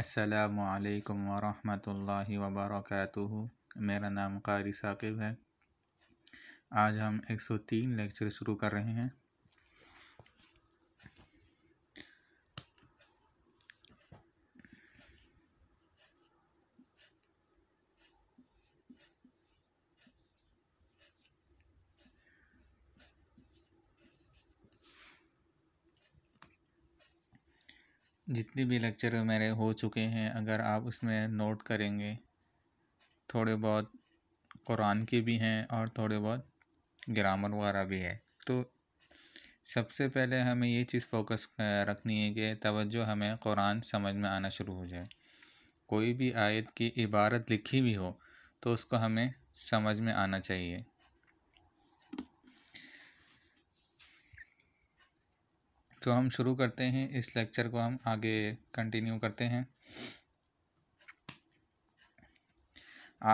असलकम वरहमतुल्लाहि वबरक मेरा नाम कारी साकिब है आज हम 103 लेक्चर शुरू कर रहे हैं जितने भी लेक्चर मेरे हो चुके हैं अगर आप उसमें नोट करेंगे थोड़े बहुत कुरान के भी हैं और थोड़े बहुत ग्रामर वगैरह भी है तो सबसे पहले हमें ये चीज़ फोकस रखनी है कि तवज्जो हमें कुरान समझ में आना शुरू हो जाए कोई भी आयत की इबारत लिखी भी हो तो उसको हमें समझ में आना चाहिए तो हम शुरू करते हैं इस लेक्चर को हम आगे कंटिन्यू करते हैं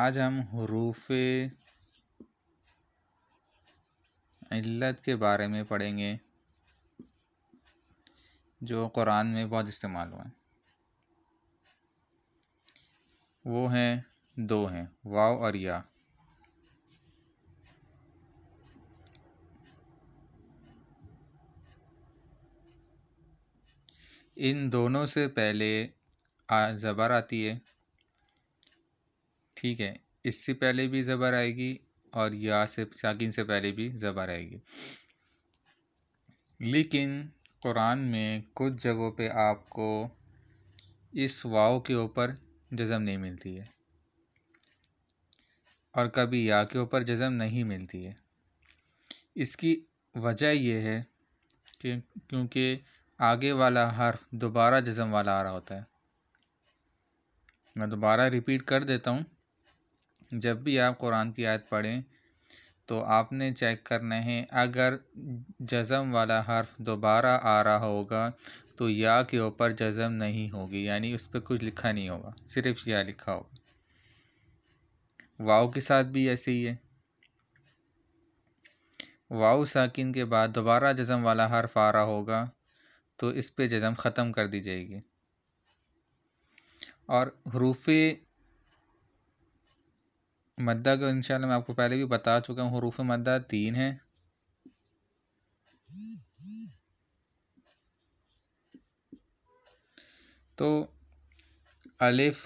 आज हम हरूफ इल्लत के बारे में पढ़ेंगे जो कुरान में बहुत इस्तेमाल हुए वो हैं दो हैं वाव और या इन दोनों से पहले आ ज़बर आती है ठीक है इससे पहले भी ज़बर आएगी और या से साकिन से पहले भी ज़बर आएगी लेकिन कुरान में कुछ जगहों पे आपको इस वाव के ऊपर जज़म नहीं मिलती है और कभी या के ऊपर जज़म नहीं मिलती है इसकी वजह यह है कि क्योंकि आगे वाला हर्फ दोबारा जज़म वाला आ रहा होता है मैं दोबारा रिपीट कर देता हूँ जब भी आप कुरान की आयत पढ़ें तो आपने चेक करना है अगर जज़म वाला हर्फ दोबारा आ रहा होगा तो या के ऊपर जज़म नहीं होगी यानी उस पर कुछ लिखा नहीं होगा सिर्फ या लिखा होगा वाव के साथ भी ऐसे ही है वाव साकिन के बाद दोबारा जज़म वाला हर्फ आ रहा होगा तो इस पे जज़म ख़त्म कर दी जाएगी और हरूफ मद्दा का इंशाल्लाह मैं आपको पहले भी बता चुका हूँ हरूफ मद्दा तीन हैं तो अलिफ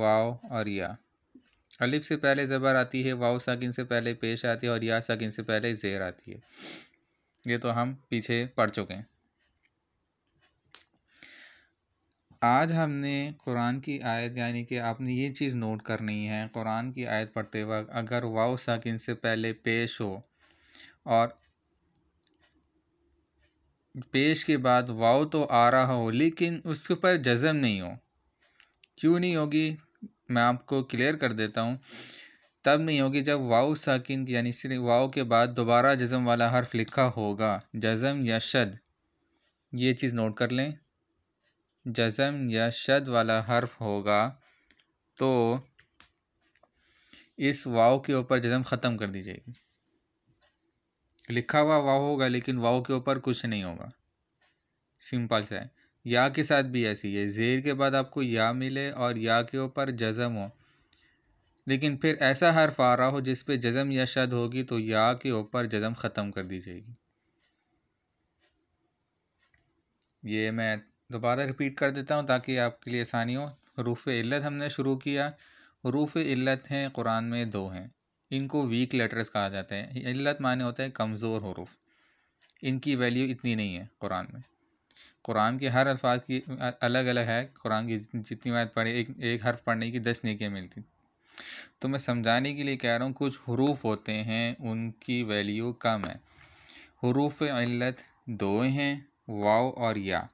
वाव और या अलिफ से पहले ज़बर आती है वाव साकिन से पहले पेश आती है और या साकिन से पहले ज़ेर आती है ये तो हम पीछे पढ़ चुके हैं आज हमने कुरान की आयत यानी कि आपने ये चीज़ नोट करनी है कुरान की आयत पढ़ते वक्त अगर वाव साकिन से पहले पेश हो और पेश के बाद वाव तो आ रहा हो लेकिन उसके ऊपर जज़्म नहीं हो क्यों नहीं होगी मैं आपको क्लियर कर देता हूँ तब नहीं होगी जब वाव साकिन यानी सिर्फ वाओ के बाद दोबारा जज़्म वाला हर्फ लिखा होगा जज़म या शद ये चीज़ नोट कर लें जज़म या शद वाला हर्फ होगा तो इस वाव के ऊपर जज़म ख़त्म कर दी जाएगी लिखा हुआ वाव होगा लेकिन वाव के ऊपर कुछ नहीं होगा सिंपल सा है या के साथ भी ऐसी है जेर के बाद आपको या मिले और या के ऊपर जज़म हो लेकिन फिर ऐसा हर्फ आ रहा हो जिस पे जज़म या शद होगी तो या के ऊपर जज़म ख़त्म कर दी जाएगी ये मैं दोबारा रिपीट कर देता हूँ ताकि आपके लिए आसानी हो रूफ़ इल्लत हमने शुरू किया रूफ़ इल्लत हैं कुरान में दो हैं इनको वीक लेटर्स कहा जाता है इल्लत माने होता है कमज़ोर हरूफ इनकी वैल्यू इतनी नहीं है कुरान में कुरान के हर अल्फाज की अलग अलग है कुरान की जितनी बात पढ़े एक एक हर्फ पढ़ने की दस नेकियाँ मिलती तो मैं समझाने के लिए कह रहा हूँ कुछ हरूफ होते हैं उनकी वैल्यू कम है हरूफ इल्लत दो हैं वाव और या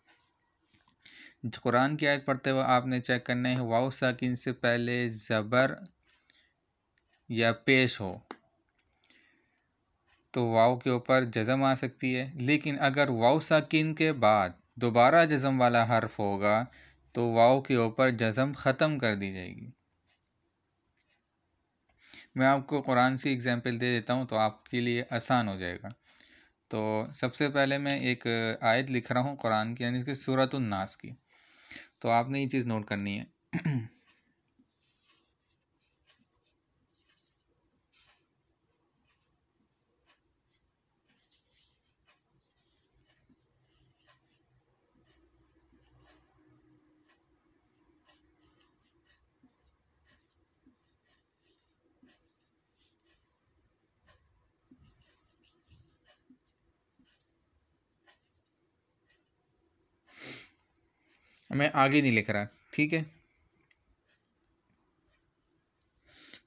कुरान की आयत पढ़ते हुए आपने चेक करना है वाउ साकिन से पहले ज़बर या पेश हो तो वाव के ऊपर जज़म आ सकती है लेकिन अगर वाव साकिन के बाद दोबारा जज़म वाला हर्फ होगा तो वाव के ऊपर जज़म ख़त्म कर दी जाएगी मैं आपको कुरान से एग्ज़ाम्पल दे देता हूँ तो आपके लिए आसान हो जाएगा तो सबसे पहले मैं एक आयत लिख रहा हूँ कुरान की यानी कि सूरत नास की तो आपने ये चीज़ नोट करनी है हमें आगे नहीं लिख रहा ठीक है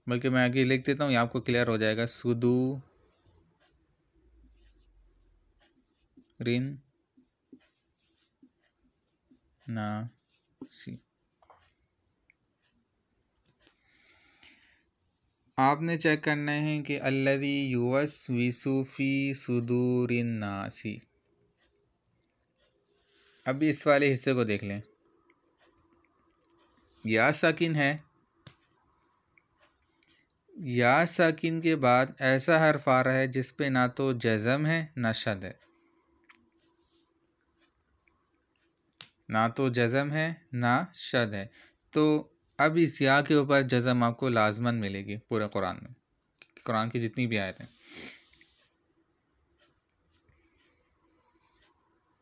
बल्कि मैं आगे लिख देता हूँ आपको क्लियर हो जाएगा सुदू रिन ना सी आपने चेक करना है कि अल्लदी युवस विसूफी सुदूरिन नासी अब इस वाले हिस्से को देख लें या साकिन है या साकिन के बाद ऐसा हर्फ आ रहा है जिस पे ना तो जज़म है ना शद है ना तो जज़म है ना शद है तो अब इस या के ऊपर जज़म आपको लाजमन मिलेगी पूरे कुरान में कुरान की जितनी भी आयतें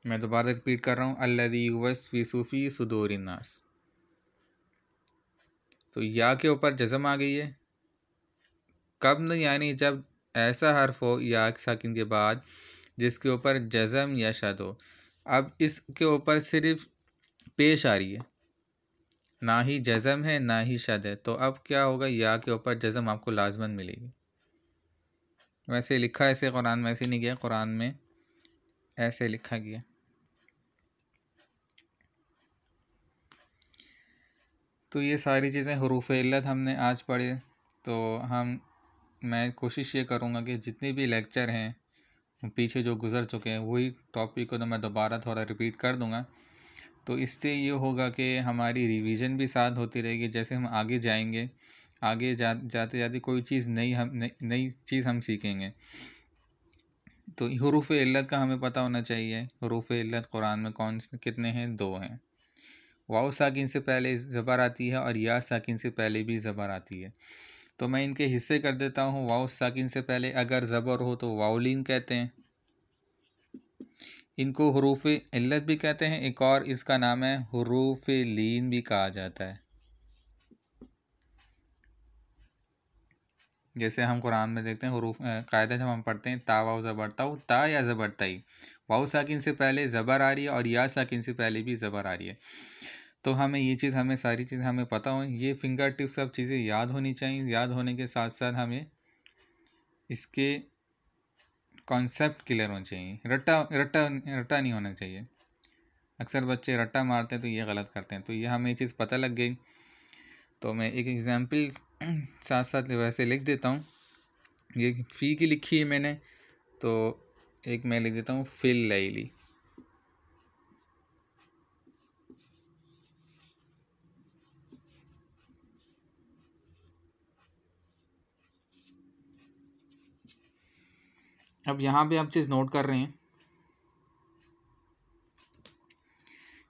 मैं दोबारा रिपीट कर रहा हूँ अल्लाफी वस फ़ी सूफ़ी तो या के ऊपर जज़म आ गई है कब यानी जब ऐसा हर्फ हो या साकिन के बाद जिसके ऊपर जज़म या शद हो अब इसके ऊपर सिर्फ पेश आ रही है ना ही जज़म है ना ही शद है तो अब क्या होगा या के ऊपर जज़म आपको लाजमन मिलेगी वैसे लिखा ऐसे कुरान में ऐसे नहीं गया कुरान में ऐसे लिखा गया तो ये सारी चीज़ें हरूफ इल्लत हमने आज पढ़े तो हम मैं कोशिश ये करूँगा कि जितने भी लेक्चर हैं पीछे जो गुज़र चुके हैं वही टॉपिक को तो मैं दोबारा थोड़ा रिपीट कर दूँगा तो इससे ये होगा कि हमारी रिवीजन भी साथ होती रहेगी जैसे हम आगे जाएंगे आगे जा जाते जाते कोई चीज़ नई हम नई चीज़ हम सीखेंगे तो हरूफ इल्लत का हमें पता होना चाहिए हरूफ इल्लत कुरान में कौन कितने हैं दो हैं वाओ साकिन से पहले ज़बर आती है और या साकिन से पहले भी ज़बर आती है तो मैं इनके हिस्से कर देता हूँ वाओ साकिन से पहले अगर ज़बर हो तो वाउलिन कहते हैं इनको हरूफ इल्लत भी कहते हैं एक और इसका नाम है हरूफ लीन भी कहा जाता है जैसे हम कुरान में देखते हैं हरूफ कायदा जब हम पढ़ते हैं ता वाउ ज़बरता ता या ज़बरताई वाओ साकिन से पहले ज़बर आ रही है और या साकिन से पहले भी ज़बर आ रही है तो हमें ये चीज़ हमें सारी चीज़ हमें पता हो ये फिंगर टिप सब चीज़ें याद होनी चाहिए याद होने के साथ साथ हमें इसके कॉन्सेप्ट क्लियर होने चाहिए रट्टा रट्टा रट्टा नहीं होना चाहिए अक्सर बच्चे रट्टा मारते हैं तो ये गलत करते हैं तो ये हमें ये चीज़ पता लग गई तो मैं एक एग्ज़ाम्पल साथ साथ वैसे लिख देता हूँ ये फ़ी की लिखी है मैंने तो एक मैं लिख देता हूँ फिल लाइली अब यहाँ पे आप चीज़ नोट कर रहे हैं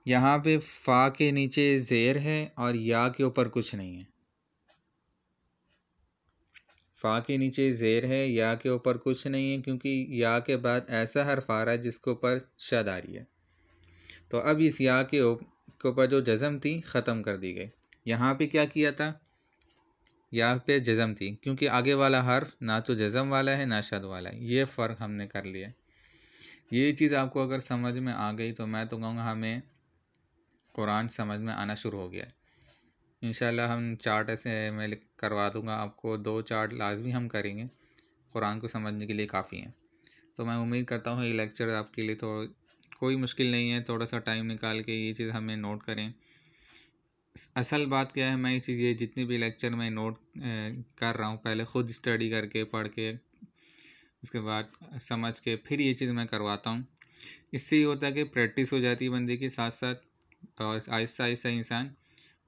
यहाँ पे फा के नीचे ज़ेर है और या के ऊपर कुछ नहीं है फ़ा के नीचे ज़ेर है या के ऊपर कुछ नहीं है क्योंकि या के बाद ऐसा हर फा रहा है जिसके ऊपर शद आ रही है तो अब इस या के ऊपर जो जज़म थी ख़त्म कर दी गई यहाँ पे क्या किया था यहाँ पे जज़म थी क्योंकि आगे वाला हर्फ ना तो जज़म वाला है ना शद वाला है ये फ़र्क हमने कर लिया ये चीज़ आपको अगर समझ में आ गई तो मैं तो कहूँगा हमें कुरान समझ में आना शुरू हो गया इन हम चार्ट ऐसे मैं करवा दूँगा आपको दो चार्ट लाजमी हम करेंगे कुरान को समझने के लिए काफ़ी हैं तो मैं उम्मीद करता हूँ ये लेक्चर आपके लिए थोड़ा तो कोई मुश्किल नहीं है थोड़ा सा टाइम निकाल के ये चीज़ हमें नोट करें असल बात क्या है मैं ये चीज़ ये जितनी भी लेक्चर मैं नोट कर रहा हूँ पहले ख़ुद स्टडी करके पढ़ के उसके बाद समझ के फिर ये चीज़ मैं करवाता हूँ इससे ये होता है कि प्रैक्टिस हो जाती है बंदे के साथ साथ और आहिस्ता आहिस्ता इंसान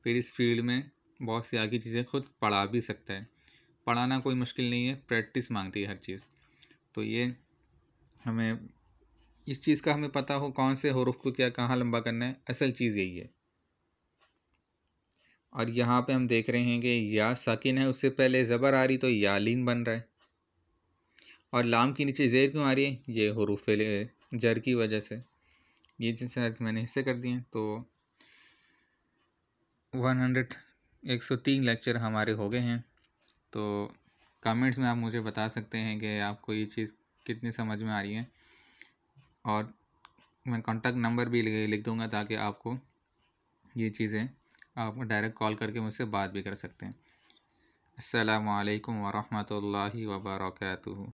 फिर इस फील्ड में बहुत सी आगे चीज़ें खुद पढ़ा भी सकता है पढ़ाना कोई मुश्किल नहीं है प्रैक्टिस मांगती है हर चीज़ तो ये हमें इस चीज़ का हमें पता हो कौन से हरुफ को क्या कहाँ लंबा करना है असल चीज़ यही है और यहाँ पे हम देख रहे हैं कि या साकिन है उससे पहले ज़बर आ रही तो या लीन बन रहा है और लाम के नीचे ज़ेर क्यों आ रही है ये हरूफ जर की वजह से ये जिस मैंने हिस्से कर दिए तो वन हंड्रेड एक सौ तीन लेक्चर हमारे हो गए हैं तो कमेंट्स में आप मुझे बता सकते हैं कि आपको ये चीज़ कितनी समझ में आ रही है और मैं कॉन्टेक्ट नंबर भी लिख दूंगा ताकि आपको ये चीज़ें आप डायरेक्ट कॉल करके मुझसे बात भी कर सकते हैं अल्लाम वरहमल वर्का